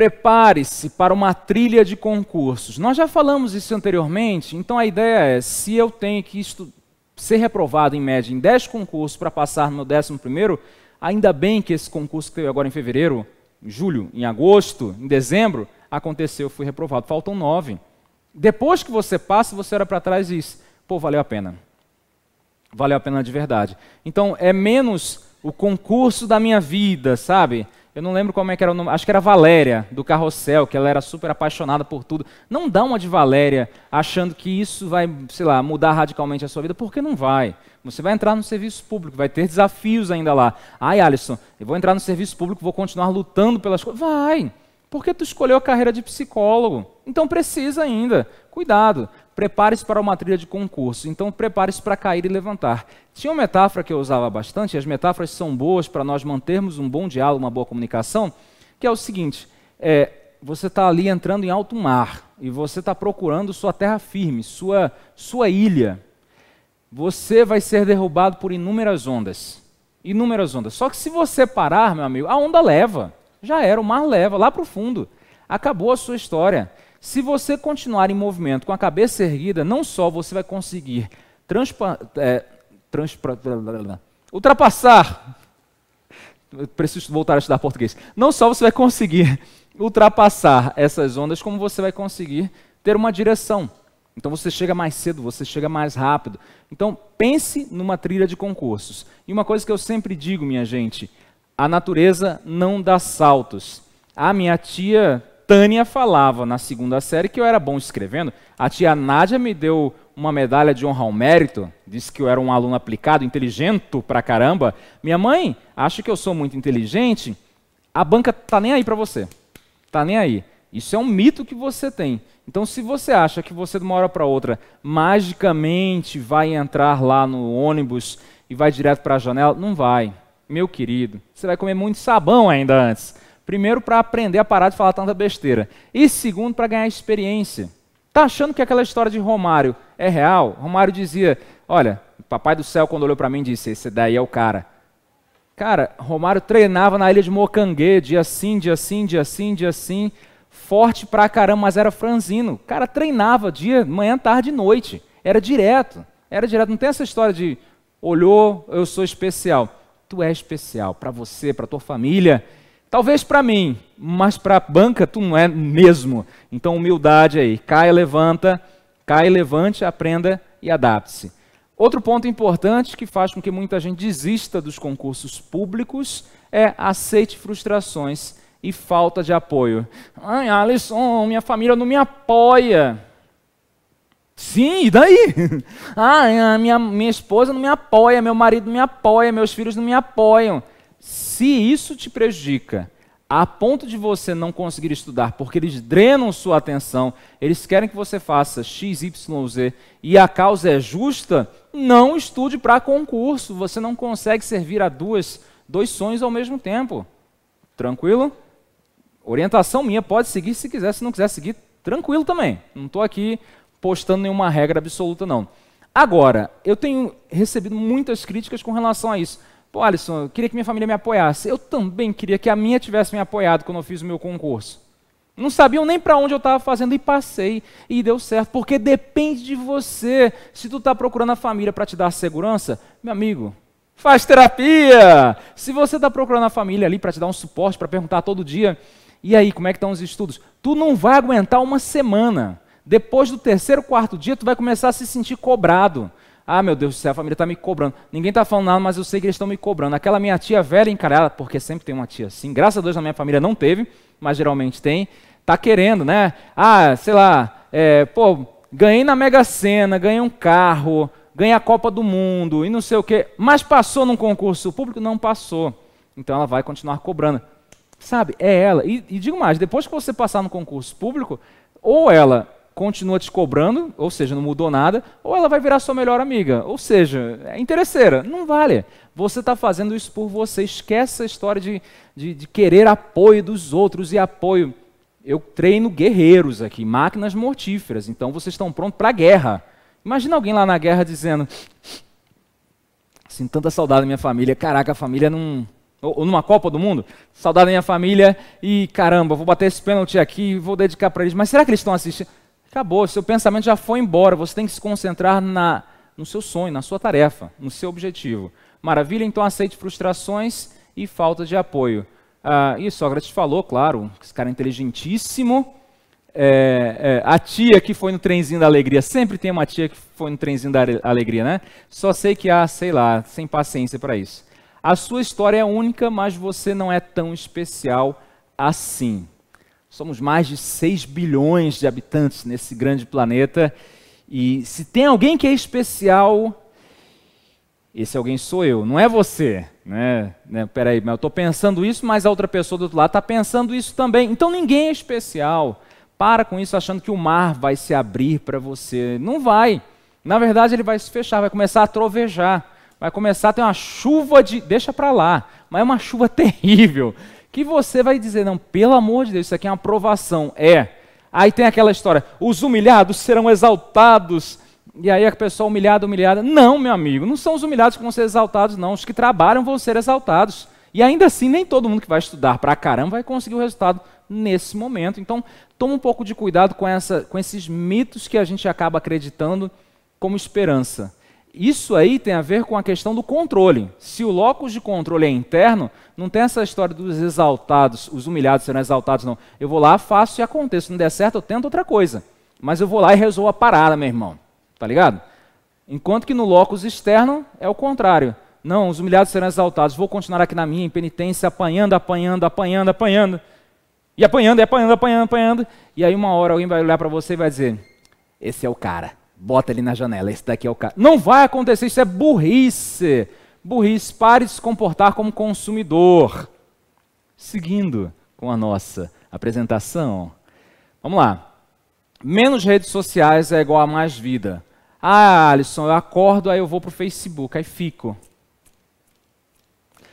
prepare-se para uma trilha de concursos. Nós já falamos isso anteriormente, então a ideia é: se eu tenho que ser reprovado em média em 10 concursos para passar no meu 11, ainda bem que esse concurso que eu agora em fevereiro, em julho, em agosto, em dezembro, aconteceu, eu fui reprovado. Faltam 9. Depois que você passa, você olha para trás e diz: pô, valeu a pena. Valeu a pena de verdade. Então é menos o concurso da minha vida, sabe? Eu não lembro como é que era o nome, acho que era Valéria, do Carrossel, que ela era super apaixonada por tudo. Não dá uma de Valéria achando que isso vai, sei lá, mudar radicalmente a sua vida, porque não vai. Você vai entrar no serviço público, vai ter desafios ainda lá. Ai, Alisson, eu vou entrar no serviço público, vou continuar lutando pelas coisas. Vai! Porque tu escolheu a carreira de psicólogo. Então precisa ainda. Cuidado prepare-se para uma trilha de concurso, então prepare-se para cair e levantar. Tinha uma metáfora que eu usava bastante, e as metáforas são boas para nós mantermos um bom diálogo, uma boa comunicação, que é o seguinte: é, você está ali entrando em alto mar e você está procurando sua terra firme, sua, sua ilha. Você vai ser derrubado por inúmeras ondas. Inúmeras ondas. Só que se você parar, meu amigo, a onda leva. Já era, o mar leva lá para o fundo. Acabou a sua história. Se você continuar em movimento com a cabeça erguida, não só você vai conseguir é, ultrapassar. Eu preciso voltar a estudar português. Não só você vai conseguir ultrapassar essas ondas, como você vai conseguir ter uma direção. Então você chega mais cedo, você chega mais rápido. Então pense numa trilha de concursos. E uma coisa que eu sempre digo, minha gente, a natureza não dá saltos. Ah, minha tia Tânia falava na segunda série que eu era bom escrevendo. A tia Nádia me deu uma medalha de honra ao mérito, disse que eu era um aluno aplicado, inteligente pra caramba. Minha mãe acha que eu sou muito inteligente. A banca tá nem aí para você. Tá nem aí. Isso é um mito que você tem. Então, se você acha que você de uma hora para outra magicamente vai entrar lá no ônibus e vai direto para a janela, não vai. Meu querido, você vai comer muito sabão ainda antes. Primeiro, para aprender a parar de falar tanta besteira. E segundo, para ganhar experiência. Tá achando que aquela história de Romário é real? Romário dizia: Olha, papai do céu, quando olhou para mim, disse: Esse daí é o cara. Cara, Romário treinava na ilha de Mocangue, dia sim, dia sim, dia sim, dia sim. Forte pra caramba, mas era franzino. Cara, treinava dia, manhã, tarde e noite. Era direto. Era direto. Não tem essa história de olhou, eu sou especial. Tu é especial para você, para tua família. Talvez para mim, mas para a banca tu não é mesmo. Então humildade aí, caia, levanta, caia, levante, aprenda e adapte-se. Outro ponto importante que faz com que muita gente desista dos concursos públicos é aceite frustrações e falta de apoio. Ai, Alisson, minha família não me apoia. Sim, e daí? Ah, minha, minha esposa não me apoia, meu marido não me apoia, meus filhos não me apoiam se isso te prejudica a ponto de você não conseguir estudar, porque eles drenam sua atenção, eles querem que você faça X, Y, Z e a causa é justa, não estude para concurso. Você não consegue servir a duas, dois sonhos ao mesmo tempo. Tranquilo? Orientação minha, pode seguir se quiser, se não quiser seguir, tranquilo também. Não estou aqui postando nenhuma regra absoluta, não. Agora, eu tenho recebido muitas críticas com relação a isso. Pô, Alisson, eu queria que minha família me apoiasse. Eu também queria que a minha tivesse me apoiado quando eu fiz o meu concurso. Não sabiam nem para onde eu estava fazendo e passei e deu certo, porque depende de você. Se tu está procurando a família para te dar segurança, meu amigo, faz terapia. Se você está procurando a família ali para te dar um suporte, para perguntar todo dia, e aí, como é que estão os estudos? Tu não vai aguentar uma semana. Depois do terceiro, quarto dia, tu vai começar a se sentir cobrado. Ah, meu Deus do céu, a família está me cobrando. Ninguém está falando nada, mas eu sei que eles estão me cobrando. Aquela minha tia velha encarada, porque sempre tem uma tia assim, graças a Deus na minha família não teve, mas geralmente tem, está querendo, né? Ah, sei lá, é, pô, ganhei na Mega Sena, ganhei um carro, ganhei a Copa do Mundo e não sei o quê, mas passou num concurso público? Não passou. Então ela vai continuar cobrando. Sabe, é ela. E, e digo mais, depois que você passar no concurso público, ou ela continua te cobrando, ou seja, não mudou nada, ou ela vai virar sua melhor amiga, ou seja, é interesseira. Não vale. Você está fazendo isso por você. Esquece a história de, de, de, querer apoio dos outros e apoio. Eu treino guerreiros aqui, máquinas mortíferas, então vocês estão prontos para a guerra. Imagina alguém lá na guerra dizendo: assim, tanta saudade da minha família, caraca, a família não ou numa Copa do Mundo, saudade da minha família e caramba, vou bater esse pênalti aqui, vou dedicar para eles. Mas será que eles estão assistindo? Acabou, seu pensamento já foi embora, você tem que se concentrar na, no seu sonho, na sua tarefa, no seu objetivo. Maravilha, então aceite frustrações e falta de apoio. Ah, e Sócrates falou, claro, esse cara é inteligentíssimo. É, é, a tia que foi no trenzinho da alegria, sempre tem uma tia que foi no trenzinho da alegria, né? Só sei que há, sei lá, sem paciência para isso. A sua história é única, mas você não é tão especial assim. Somos mais de 6 bilhões de habitantes nesse grande planeta. E se tem alguém que é especial, esse alguém sou eu, não é você. Né? né? Peraí, eu estou pensando isso, mas a outra pessoa do outro lado está pensando isso também. Então ninguém é especial. Para com isso achando que o mar vai se abrir para você. Não vai. Na verdade, ele vai se fechar, vai começar a trovejar. Vai começar a ter uma chuva de. Deixa para lá. Mas é uma chuva terrível que você vai dizer, não, pelo amor de Deus, isso aqui é uma provação. É. Aí tem aquela história, os humilhados serão exaltados. E aí a pessoa humilhada, humilhada. Não, meu amigo, não são os humilhados que vão ser exaltados, não. Os que trabalham vão ser exaltados. E ainda assim, nem todo mundo que vai estudar pra caramba vai conseguir o resultado nesse momento. Então, toma um pouco de cuidado com, essa, com esses mitos que a gente acaba acreditando como esperança. Isso aí tem a ver com a questão do controle. Se o locus de controle é interno, não tem essa história dos exaltados, os humilhados serão exaltados, não. Eu vou lá, faço e acontece. Se não der certo, eu tento outra coisa. Mas eu vou lá e resolvo a parada, meu irmão. Tá ligado? Enquanto que no locus externo é o contrário. Não, os humilhados serão exaltados. Vou continuar aqui na minha impenitência, apanhando, apanhando, apanhando, apanhando. E apanhando, e apanhando, apanhando, apanhando. E aí uma hora alguém vai olhar para você e vai dizer: Esse é o cara bota ali na janela. Esse daqui é o cara. Não vai acontecer, isso é burrice. Burrice, pare de se comportar como consumidor. Seguindo com a nossa apresentação. Vamos lá. Menos redes sociais é igual a mais vida. Ah, Alisson, eu acordo, aí eu vou para o Facebook, aí fico.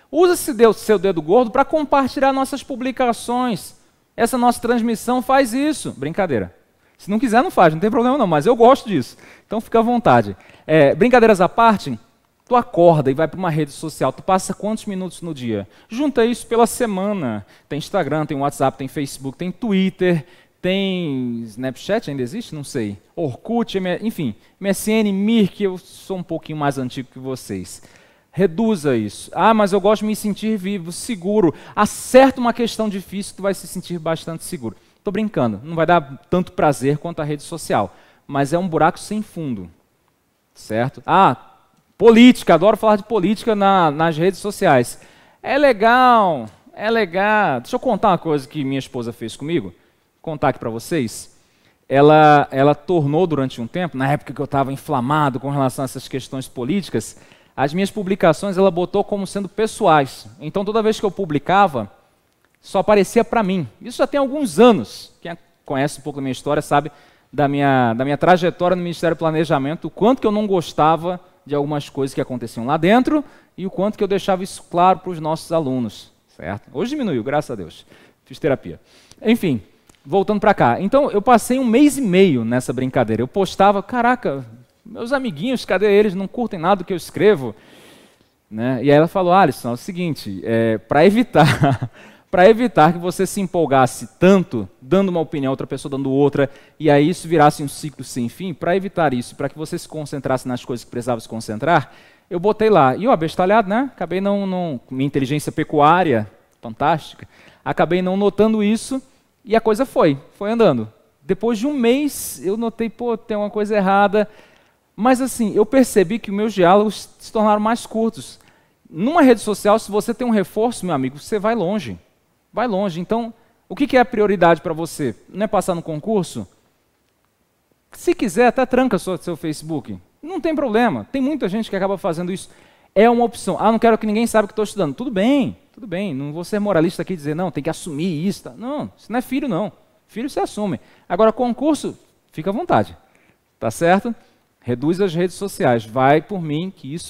Usa esse seu dedo gordo para compartilhar nossas publicações. Essa nossa transmissão faz isso. Brincadeira. Se não quiser, não faz, não tem problema não, mas eu gosto disso. Então fica à vontade. É, brincadeiras à parte, tu acorda e vai para uma rede social, tu passa quantos minutos no dia? Junta isso pela semana. Tem Instagram, tem WhatsApp, tem Facebook, tem Twitter, tem Snapchat, ainda existe? Não sei. Orkut, enfim, MSN, Mir, que eu sou um pouquinho mais antigo que vocês. Reduza isso. Ah, mas eu gosto de me sentir vivo, seguro. Acerta uma questão difícil, tu vai se sentir bastante seguro. Estou brincando, não vai dar tanto prazer quanto a rede social, mas é um buraco sem fundo, certo? Ah, política, adoro falar de política na, nas redes sociais. É legal, é legal. Deixa eu contar uma coisa que minha esposa fez comigo, contar aqui para vocês. Ela, ela tornou durante um tempo, na época que eu estava inflamado com relação a essas questões políticas, as minhas publicações ela botou como sendo pessoais. Então toda vez que eu publicava, só aparecia para mim. Isso já tem alguns anos. Quem conhece um pouco da minha história sabe da minha, da minha trajetória no Ministério do Planejamento, o quanto que eu não gostava de algumas coisas que aconteciam lá dentro e o quanto que eu deixava isso claro para os nossos alunos, certo? Hoje diminuiu, graças a Deus. Fiz terapia. Enfim, voltando para cá. Então, eu passei um mês e meio nessa brincadeira. Eu postava, caraca, meus amiguinhos, cadê eles? Não curtem nada do que eu escrevo. Né? E aí ela falou, Alisson, é o seguinte, é, para evitar para evitar que você se empolgasse tanto, dando uma opinião, outra pessoa dando outra, e aí isso virasse um ciclo sem fim. Para evitar isso, para que você se concentrasse nas coisas que precisava se concentrar, eu botei lá. E ó, abestalhado, né? Acabei não, não. Minha inteligência pecuária, fantástica, acabei não notando isso e a coisa foi, foi andando. Depois de um mês, eu notei, pô, tem uma coisa errada. Mas assim, eu percebi que meus diálogos se tornaram mais curtos. Numa rede social, se você tem um reforço, meu amigo, você vai longe vai longe. Então, o que, é a prioridade para você? Não é passar no concurso? Se quiser, até tranca o seu Facebook. Não tem problema. Tem muita gente que acaba fazendo isso. É uma opção. Ah, não quero que ninguém saiba que estou estudando. Tudo bem, tudo bem. Não vou ser moralista aqui e dizer, não, tem que assumir isso. Tá? Não, isso não é filho, não. Filho se assume. Agora, concurso, fica à vontade. Tá certo? Reduz as redes sociais. Vai por mim que isso